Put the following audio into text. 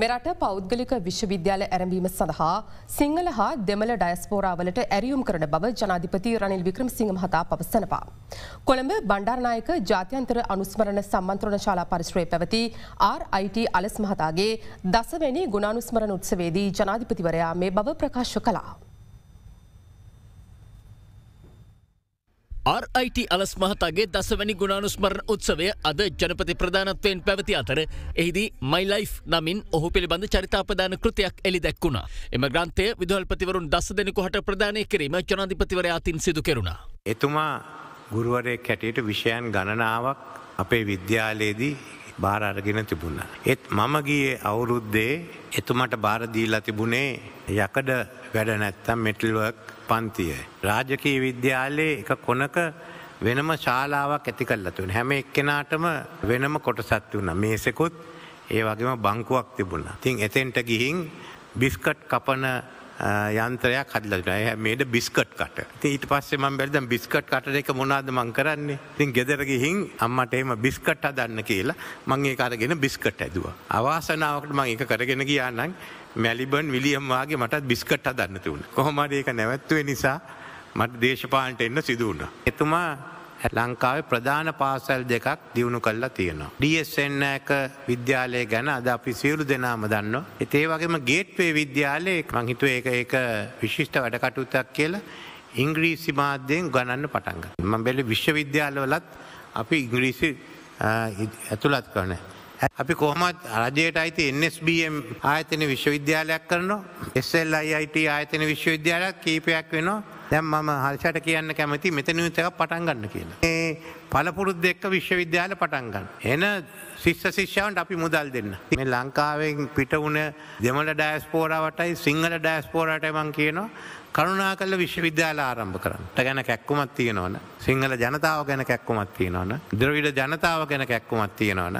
මෙරට පෞද්ගලික විශ්වවිද්‍යාල ඇරඹීම සඳහා සිංහල හා දෙමළ ඩයස්පෝරාවලට ඇරියුම් කරන බව ජනාධිපති රනිල් වික්‍රම සිංහ මහතා පවසනවා. කොළඹ බණ්ඩාරනායක ජාත්‍යන්තර අනුස්මරණ සම්මන්ත්‍රණ ශාලා පරිශ්‍රයේ පැවති RIT අලස් මහතාගේ දසවැනි ගුණානුස්මරණ උත්සවේදී ජනාධිපතිවරයා මේ බව ප්‍රකාශ කළා. RIT අලස් මහතාගේ දසවැනි ගුණානුස්මරණ උත්සවය අද ජනපති ප්‍රධානත්වයෙන් පැවති අතර එහිදී මයිලයි් නමින් ඔහු පිළිබඳ චරිතාපදාන කෘතියක් එලි දැක්වුණා. එම ග්‍රන්ථය විදහල්පතිවරුන් දස දෙනෙකු හට ප්‍රධානය කිරීම ජනාධිපතිවරයාතින් සිදු කෙරුණා. එතුමා ගුරුවරය කැටියට විෂයන් ගණනාවක් අපේ විද්‍යාලයේදී බාර අරගෙන තිබුණා. ඒත් මම ගියේ අවුරුද්දේ එතුමට බාර දීලා තිබුණේ යකඩ වැඩ නැත්තම් මෙටල් වර්ක් පන්තිය. රාජකීය විද්‍යාලයේ එක කොනක වෙනම ශාලාවක් ඇති කරලා තිබුණා. හැම එක්කෙනාටම වෙනම කොටසක් තිබුණා. මේසෙකුත් ඒ වගේම බංකුවක් තිබුණා. ඉතින් එතෙන්ට ගිහින් බිස්කට් කපන යන්ත්‍රයක් හදලා තියෙනවා. මේට බිස්කට් කට. ඉතින් ඊට පස්සේ මම බැලුවා දැන් බිස්කට් කට එක මොනවද මං කරන්නේ? ඉතින් ගෙදර ගිහින් අම්මට එහෙම බිස්කට් හදන්න කියලා මං ඒක අරගෙන බිස්කට් ඇදුවා. අවාසනාවකට මං ඒක කරගෙන ගියා නම් මැලිබන් විලියම් වාගේ මටත් බිස්කට් හදන්න තිබුණා. කොහොම හරි ඒක නැවැත්තුවේ නිසා මට දේශපාලනට එන්න සිදු වුණා. එතුමා ලංකාවේ ප්‍රධාන පාසැල් දෙකක් දියුණු කල්ලා තියෙනවා. ඩSන්නෑක විද්‍යාලය ගැන අද අපි සියලු දෙනාම දන්න. එතේ වගේම ගේට්වේ විද්‍යාලයේ මංහිතුව ඒ ඒක විශිෂ්ට වැඩකටුත්තක් කියලා ඉංග්‍රීසි මාධ්‍යයෙන් ගණන්න පටන්ග. ම බෙලි විශ්වවිද්‍යාලවලත් අපි ඉංග්‍රීසි ඇතුළත් කරන. අපි කොහොමත් රජයට අයිති NSBM ආයතන විශ්වවිද්‍යාලයක් කරනවා SLIIT ආයතන විශ්වවිද්‍යාලයක් කීපයක් වෙනවා දැම් මම හල්ෂට කියන්න කැමති මෙතනතක පටන්ගන්න කියලා. ඒ පලපුරුද් දෙක්ක විශ්වවිද්‍යාල පටන්ගන්න. එන ශිෂ්ෂ ශිෂ්‍යාවන්ට අපි මුදල් දෙන්න. මේ ලංකාවෙන් පිට වුණ දෙමල ඩෑස්පෝරාවටයි සිංහල ඩෑස්පෝරාට මං කියනවා කරුණා කල්ල විශ්වවිද්‍යාල ආරම්භ කරන්නට ගැන කැක්කුමත් තියෙනවන සිංහල ජනතාව ගැන කැක්කුමත් තියෙනවන ද්‍රවිඩ ජනතාව ගැන කැක්කුමත් තියෙනවන